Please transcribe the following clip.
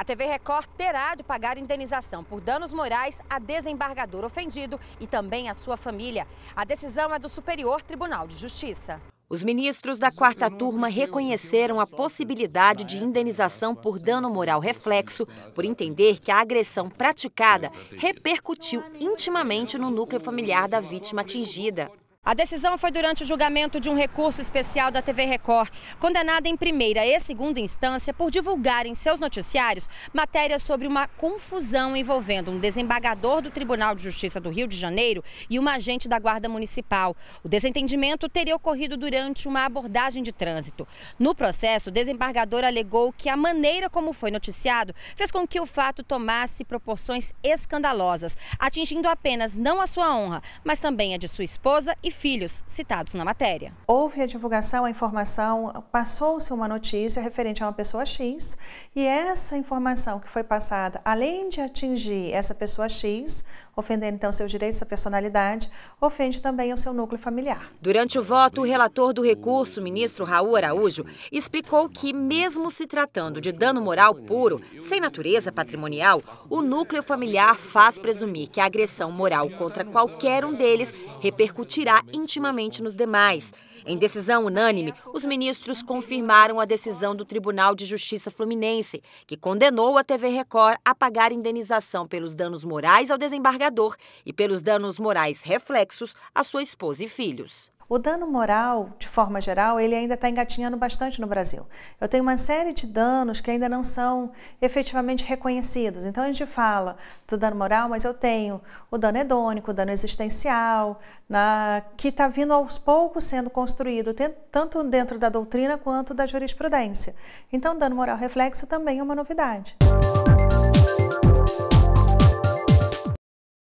A TV Record terá de pagar indenização por danos morais a desembargador ofendido e também à sua família. A decisão é do Superior Tribunal de Justiça. Os ministros da quarta turma reconheceram a possibilidade de indenização por dano moral reflexo, por entender que a agressão praticada repercutiu intimamente no núcleo familiar da vítima atingida. A decisão foi durante o julgamento de um recurso especial da TV Record, condenada em primeira e segunda instância por divulgar em seus noticiários matérias sobre uma confusão envolvendo um desembargador do Tribunal de Justiça do Rio de Janeiro e uma agente da Guarda Municipal. O desentendimento teria ocorrido durante uma abordagem de trânsito. No processo, o desembargador alegou que a maneira como foi noticiado fez com que o fato tomasse proporções escandalosas, atingindo apenas não a sua honra, mas também a de sua esposa e filhos citados na matéria. Houve a divulgação, a informação, passou-se uma notícia referente a uma pessoa X e essa informação que foi passada, além de atingir essa pessoa X, ofendendo então seus direitos à personalidade, ofende também o seu núcleo familiar. Durante o voto, o relator do recurso, ministro Raul Araújo, explicou que, mesmo se tratando de dano moral puro, sem natureza patrimonial, o núcleo familiar faz presumir que a agressão moral contra qualquer um deles repercutirá intimamente nos demais. Em decisão unânime, os ministros confirmaram a decisão do Tribunal de Justiça Fluminense, que condenou a TV Record a pagar indenização pelos danos morais ao desembargador e pelos danos morais reflexos à sua esposa e filhos. O dano moral, de forma geral, ele ainda está engatinhando bastante no Brasil. Eu tenho uma série de danos que ainda não são efetivamente reconhecidos. Então a gente fala do dano moral, mas eu tenho o dano hedônico, o dano existencial, na, que está vindo aos poucos sendo construído, tanto dentro da doutrina quanto da jurisprudência. Então, dano moral reflexo também é uma novidade.